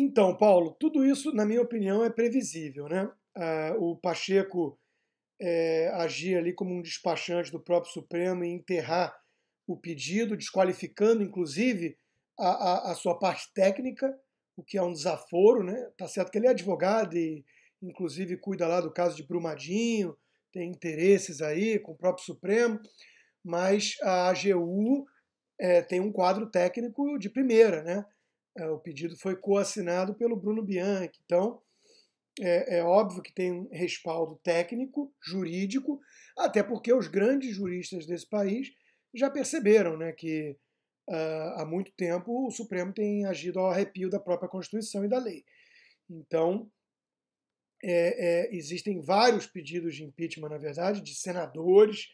Então, Paulo, tudo isso, na minha opinião, é previsível. Né? Ah, o Pacheco é, agir ali como um despachante do próprio Supremo e enterrar o pedido, desqualificando, inclusive, a, a, a sua parte técnica, o que é um desaforo. Né? Tá certo que ele é advogado e, inclusive, cuida lá do caso de Brumadinho, tem interesses aí com o próprio Supremo, mas a AGU é, tem um quadro técnico de primeira, né? É, o pedido foi coassinado pelo Bruno Bianchi. Então, é, é, óbvio que tem um respaldo técnico, jurídico, até porque os grandes juristas desse país já perceberam né, que uh, há muito tempo o Supremo tem agido ao arrepio da própria Constituição e da lei. Então, é, é, existem vários pedidos de impeachment, na verdade, de senadores,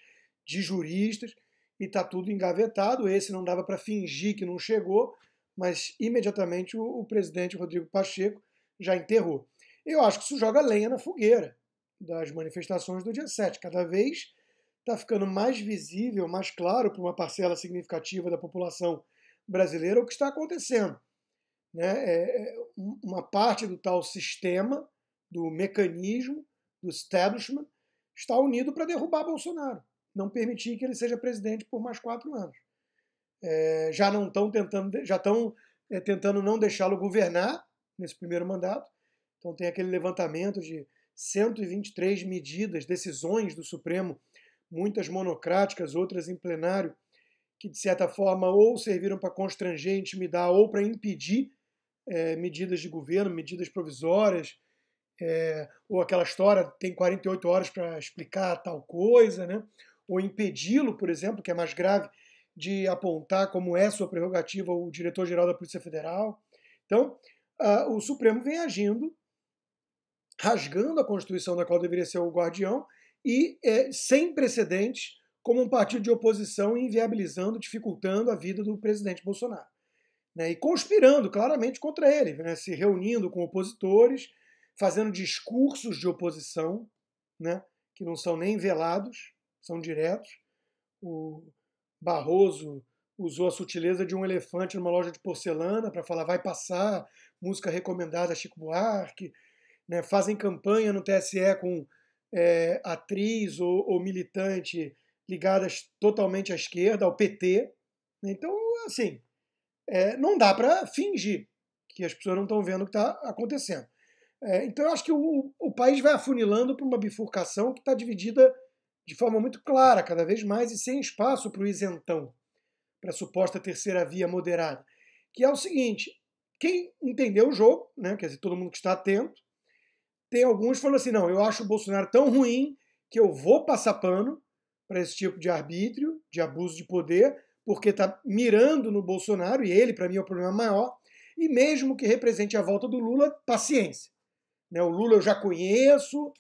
de juristas, e está tudo engavetado. Esse não dava para fingir que não chegou, mas imediatamente o, o presidente Rodrigo Pacheco já enterrou. Eu acho que isso joga lenha na fogueira das manifestações do dia 7. Cada vez está ficando mais visível, mais claro para uma parcela significativa da população brasileira o que está acontecendo. Né? É, é uma parte do tal sistema, do mecanismo, do establishment, está unido para derrubar Bolsonaro, não permitir que ele seja presidente por mais quatro anos é, já não estão tentando, já estão é, eh, tentando não deixá-lo governar nesse primeiro mandato. Então tem aquele levantamento de 123 medidas, decisões do Supremo, muitas monocráticas, outras em plenário, que de certa forma ou serviram para constranger, intimidar ou para impedir é, medidas de governo, medidas provisórias, é, ou aquela história tem 48 horas para explicar tal coisa, né? ou impedi-lo, por exemplo, que é mais grave, de apontar como é sua prerrogativa o diretor-geral da Polícia Federal. Então, uh, o Supremo vem agindo, rasgando a Constituição da qual deveria ser o guardião e é, sem precedentes como um partido de oposição inviabilizando, dificultando a vida do presidente Bolsonaro. Né? E conspirando claramente contra ele, né? se reunindo com opositores, fazendo discursos de oposição, né? que não são nem velados, são diretos. O, Barroso usou a sutileza de um elefante numa loja de porcelana para falar vai passar, música recomendada a Chico Buarque, né? fazem campanha no TSE com é, atriz ou, ou, militante ligadas totalmente à esquerda, ao PT. Né? Então, assim, é, não dá para fingir que as pessoas não estão vendo o que está acontecendo. É, então, eu acho que o, o país vai afunilando para uma bifurcação que está dividida de forma muito clara, cada vez mais, e sem espaço para o isentão, para a suposta terceira via moderada, que é o seguinte: quem entendeu o jogo, né, quer dizer, todo mundo que está atento, tem alguns falando assim: não, eu acho o Bolsonaro tão ruim que eu vou passar pano para esse tipo de arbítrio, de abuso de poder, porque está mirando no Bolsonaro, e ele, para mim, é o problema maior. E mesmo que represente a volta do Lula, paciência. Né, o Lula eu já conheço,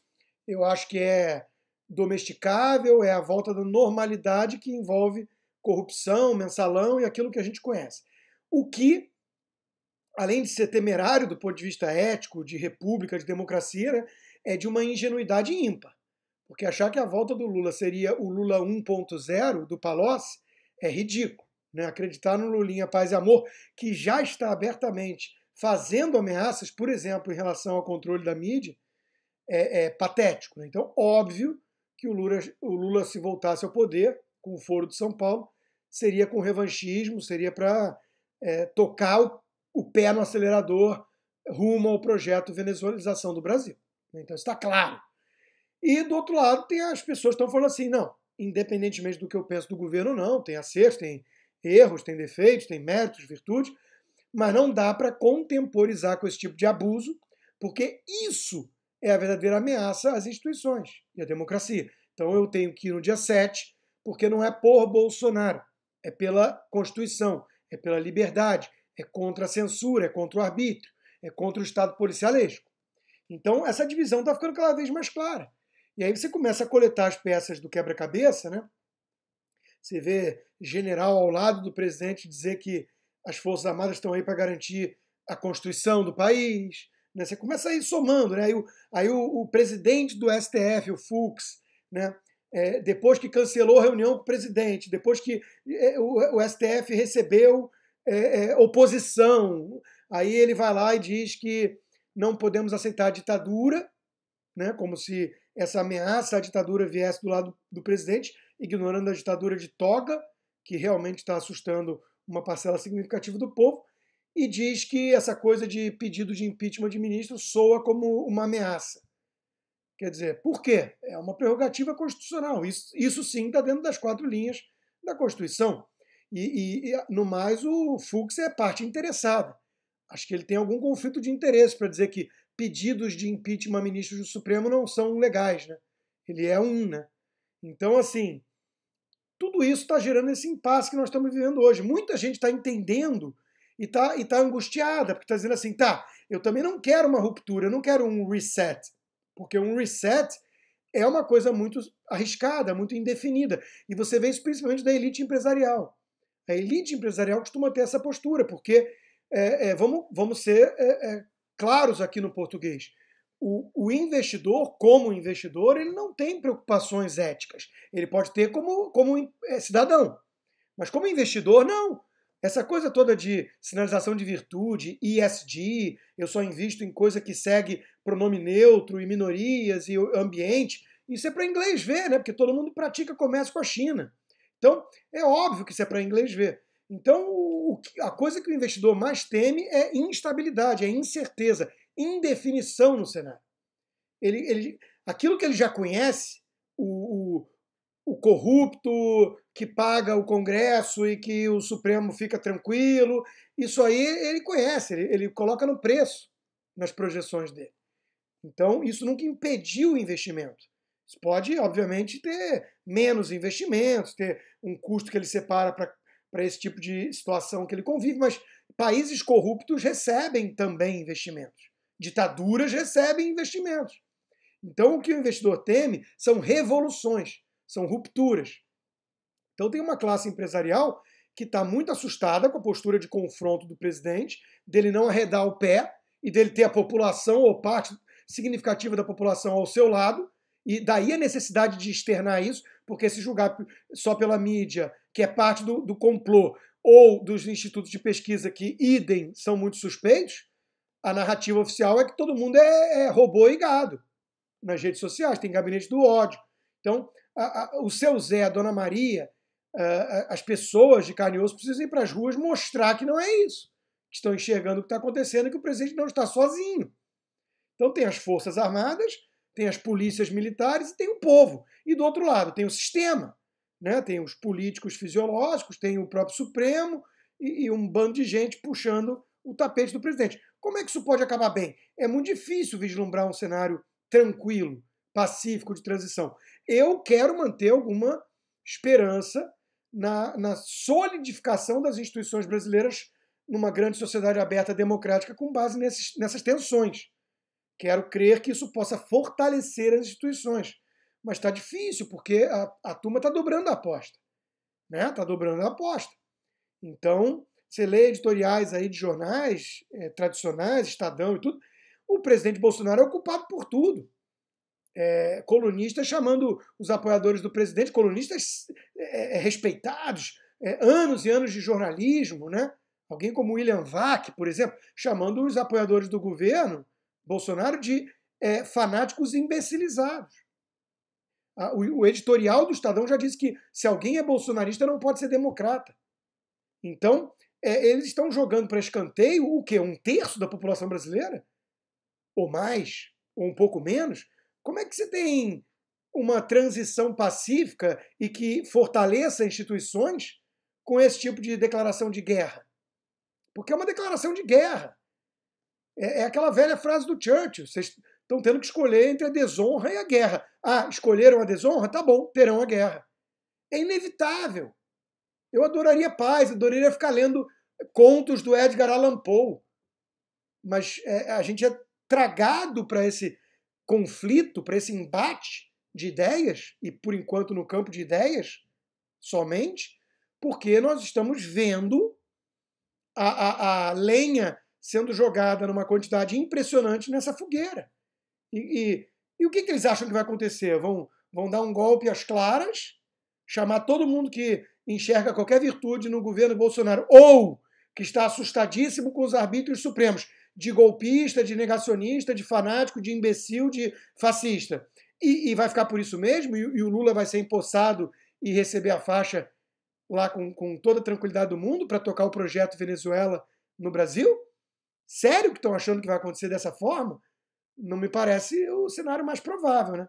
eu acho que é domesticável, é a volta da normalidade que envolve corrupção, mensalão e aquilo que a gente conhece. O que, além de ser temerário do ponto de vista ético, de república, de democracia, né, é de uma ingenuidade ímpar. Porque achar que a volta do Lula seria o Lula 1.0 do Palocci é ridículo. Né? Acreditar no Lulinha Paz e Amor, que já está abertamente fazendo ameaças, por exemplo, em relação ao controle da mídia, é, é patético. Né? Então, óbvio que o Lula, o Lula se voltasse ao poder, com o foro de São Paulo, seria com revanchismo, seria para é, tocar o, o, pé no acelerador rumo ao projeto venezuelização do Brasil. Então está claro. E do outro lado, tem as pessoas que estão falando assim, não, independentemente do que eu penso do governo, não, tem acertos, tem erros, tem defeitos, tem méritos, virtudes, mas não dá para contemporizar com esse tipo de abuso, porque isso é a verdadeira ameaça às instituições e à democracia. Então eu tenho que ir no dia 7, porque não é por Bolsonaro, é pela Constituição, é pela liberdade, é contra a censura, é contra o arbítrio, é contra o Estado policialesco. Então essa divisão está ficando cada vez mais clara. E aí você começa a coletar as peças do quebra-cabeça, né? Você vê general ao lado do presidente dizer que as Forças Armadas estão aí para garantir a Constituição do país, né? Você começa a ir somando, né? Aí, o, aí o, o presidente do STF, o Fux, né? É, depois que cancelou a reunião com o presidente, depois que é, o, o, STF recebeu é, é, oposição, aí ele vai lá e diz que não podemos aceitar a ditadura, né, como se essa ameaça à ditadura viesse do lado do presidente, ignorando a ditadura de toga, que realmente está assustando uma parcela significativa do povo e diz que essa coisa de pedido de impeachment de ministro soa como uma ameaça. Quer dizer, por quê? É uma prerrogativa constitucional. Isso, isso sim está dentro das quatro linhas da Constituição. E, e, e, no mais, o Fux é parte interessada. Acho que ele tem algum conflito de interesse para dizer que pedidos de impeachment a ministros do Supremo não são legais. Né? Ele é um, né? Então, assim, tudo isso está gerando esse impasse que nós estamos vivendo hoje. Muita gente está entendendo e tá, e tá angustiada, porque tá dizendo assim, tá, eu também não quero uma ruptura, eu não quero um reset, porque um reset é uma coisa muito arriscada, muito indefinida. E você vê isso principalmente da elite empresarial. A elite empresarial costuma ter essa postura, porque é, é, vamos, vamos ser é, é claros aqui no português. O, o, investidor, como investidor, ele não tem preocupações éticas. Ele pode ter como, como é, cidadão. Mas como investidor, não. Essa coisa toda de sinalização de virtude, ISD, eu só invisto em coisa que segue pronome neutro e minorias e ambiente, isso é para inglês ver, né? Porque todo mundo pratica comércio com a China. Então, é óbvio que isso é para inglês ver. Então, o, a coisa que o investidor mais teme é instabilidade, é incerteza, indefinição no cenário. Ele, ele, aquilo que ele já conhece, corrupto que paga o Congresso e que o Supremo fica tranquilo. Isso aí ele conhece, ele, ele coloca no preço nas projeções dele. Então, isso nunca impediu o investimento. Isso pode, obviamente, ter menos investimentos, ter um custo que ele separa para esse tipo de situação que ele convive, mas países corruptos recebem também investimentos. Ditaduras recebem investimentos. Então, o que o investidor teme são revoluções são rupturas. Então tem uma classe empresarial que está muito assustada com a postura de confronto do presidente, dele não arredar o pé e dele ter a população ou parte significativa da população ao seu lado, e daí a necessidade de externar isso, porque se julgar só pela mídia, que é parte do, do complô, ou dos institutos de pesquisa que, idem, são muito suspeitos, a narrativa oficial é que todo mundo é, é robô e gado nas redes sociais, tem gabinete do ódio. Então, a, a, o seu Zé, a dona Maria, a, as pessoas de carne e osso precisam ir para as ruas mostrar que não é isso, que estão enxergando o que está acontecendo e que o presidente não está sozinho. Então tem as Forças Armadas, tem as polícias militares e tem o povo. E do outro lado tem o sistema, né? tem os políticos fisiológicos, tem o próprio Supremo e, e um bando de gente puxando o tapete do presidente. Como é que isso pode acabar bem? É muito difícil vislumbrar um cenário tranquilo pacífico de transição. Eu quero manter alguma esperança na, na solidificação das instituições brasileiras numa grande sociedade aberta democrática com base nesses, nessas tensões. Quero crer que isso possa fortalecer as instituições. Mas está difícil, porque a, a turma está dobrando a aposta. Está né? Tá dobrando a aposta. Então, você lê editoriais aí de jornais é, tradicionais, Estadão e tudo, o presidente Bolsonaro é ocupado por tudo é, colunistas chamando os apoiadores do presidente, colunistas é, é, é respeitados, é, anos e anos de jornalismo, né? Alguém como William Vac, por exemplo, chamando os apoiadores do governo Bolsonaro de fanáticos imbecilizados. Ah, o editorial do Estadão já disse que se alguém é bolsonarista não pode ser democrata. Então, é, eles estão jogando para escanteio o quê? Um terço da população brasileira? Ou mais? Ou um pouco menos? Como é que você tem uma transição pacífica e que fortaleça instituições com esse tipo de declaração de guerra? Porque é uma declaração de guerra. É, é aquela velha frase do Churchill: vocês estão tendo que escolher entre a desonra e a guerra. Ah, escolheram a desonra? Tá bom, terão a guerra. É inevitável. Eu adoraria paz, adoraria ficar lendo contos do Edgar Allan Poe. Mas é, a gente é tragado para esse conflito, para esse embate de ideias, e por enquanto no campo de ideias somente, porque nós estamos vendo a, a, a lenha sendo jogada numa quantidade impressionante nessa fogueira. E, e, e o que, que, eles acham que vai acontecer? Vão, vão dar um golpe às claras, chamar todo mundo que enxerga qualquer virtude no governo Bolsonaro ou que está assustadíssimo com os arbítrios supremos de golpista, de negacionista, de fanático, de imbecil, de fascista. E, e vai ficar por isso mesmo? E, e, o Lula vai ser empossado e receber a faixa lá com, com toda a tranquilidade do mundo para tocar o projeto Venezuela no Brasil? Sério que estão achando que vai acontecer dessa forma? Não me parece o cenário mais provável, né?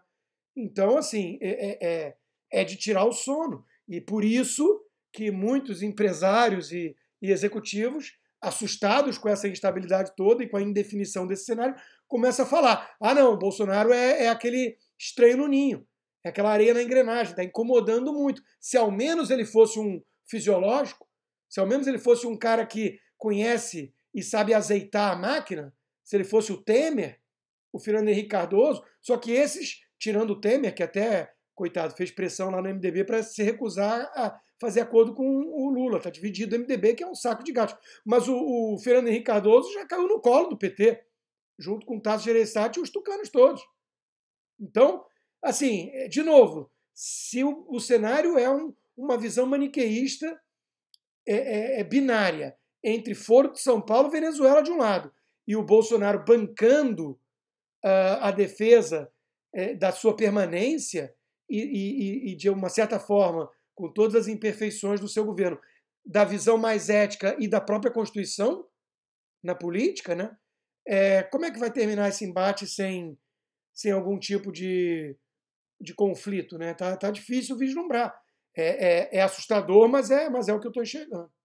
Então, assim, é, é, é, é de tirar o sono. E por isso que muitos empresários e, e executivos assustados com essa instabilidade toda e com a indefinição desse cenário, começa a falar: ah, não, Bolsonaro é, é aquele estranho no ninho, é aquela areia na engrenagem, está incomodando muito. Se ao menos ele fosse um fisiológico, se ao menos ele fosse um cara que conhece e sabe azeitar a máquina, se ele fosse o Temer, o Fernando Henrique Cardoso, só que esses, tirando o Temer, que até coitado, fez pressão lá no MDB para se recusar a fazer acordo com o Lula. Está dividido o MDB, que é um saco de gato Mas o, o Fernando Henrique Cardoso já caiu no colo do PT, junto com o Tasso Gereissati e os tucanos todos. Então, assim, é, de novo, se o, o cenário é um, uma visão maniqueísta é, é, é binária entre Foro de São Paulo e Venezuela de um lado, e o Bolsonaro bancando uh, a defesa uh, da sua permanência, e, e, e, de uma certa forma, com todas as imperfeições do seu governo, da visão mais ética e da própria Constituição na política, né? É, como é que vai terminar esse embate sem, sem algum tipo de, de conflito, né? Tá, tá difícil vislumbrar. É, é, é assustador, mas é, mas é o que eu estou enxergando.